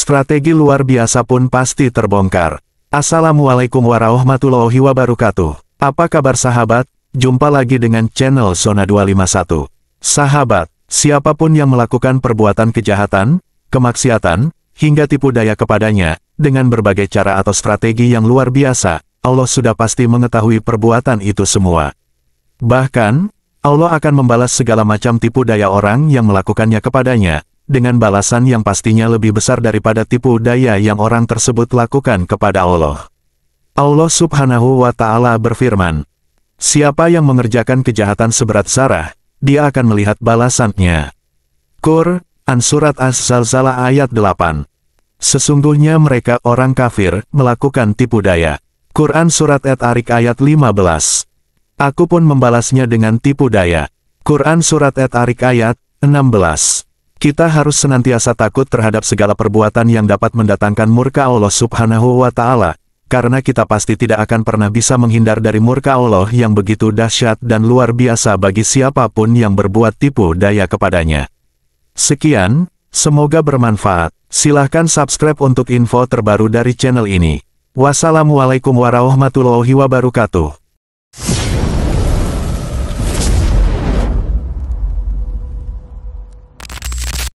strategi luar biasa pun pasti terbongkar. Assalamualaikum warahmatullahi wabarakatuh. Apa kabar sahabat? Jumpa lagi dengan channel Zona 251. Sahabat, siapapun yang melakukan perbuatan kejahatan, kemaksiatan, hingga tipu daya kepadanya, dengan berbagai cara atau strategi yang luar biasa, Allah sudah pasti mengetahui perbuatan itu semua. Bahkan, Allah akan membalas segala macam tipu daya orang yang melakukannya kepadanya, dengan balasan yang pastinya lebih besar daripada tipu daya yang orang tersebut lakukan kepada Allah. Allah subhanahu wa ta'ala berfirman, Siapa yang mengerjakan kejahatan seberat Sarah, dia akan melihat balasannya. Kur, Ansurat Az-Zalzalah ayat 8 Sesungguhnya mereka orang kafir melakukan tipu daya. Quran Surat At-Arik ayat 15 Aku pun membalasnya dengan tipu daya. Quran Surat At-Arik ayat 16 kita harus senantiasa takut terhadap segala perbuatan yang dapat mendatangkan murka Allah subhanahu wa ta'ala, karena kita pasti tidak akan pernah bisa menghindar dari murka Allah yang begitu dahsyat dan luar biasa bagi siapapun yang berbuat tipu daya kepadanya. Sekian, semoga bermanfaat. Silahkan subscribe untuk info terbaru dari channel ini. Wassalamualaikum warahmatullahi wabarakatuh.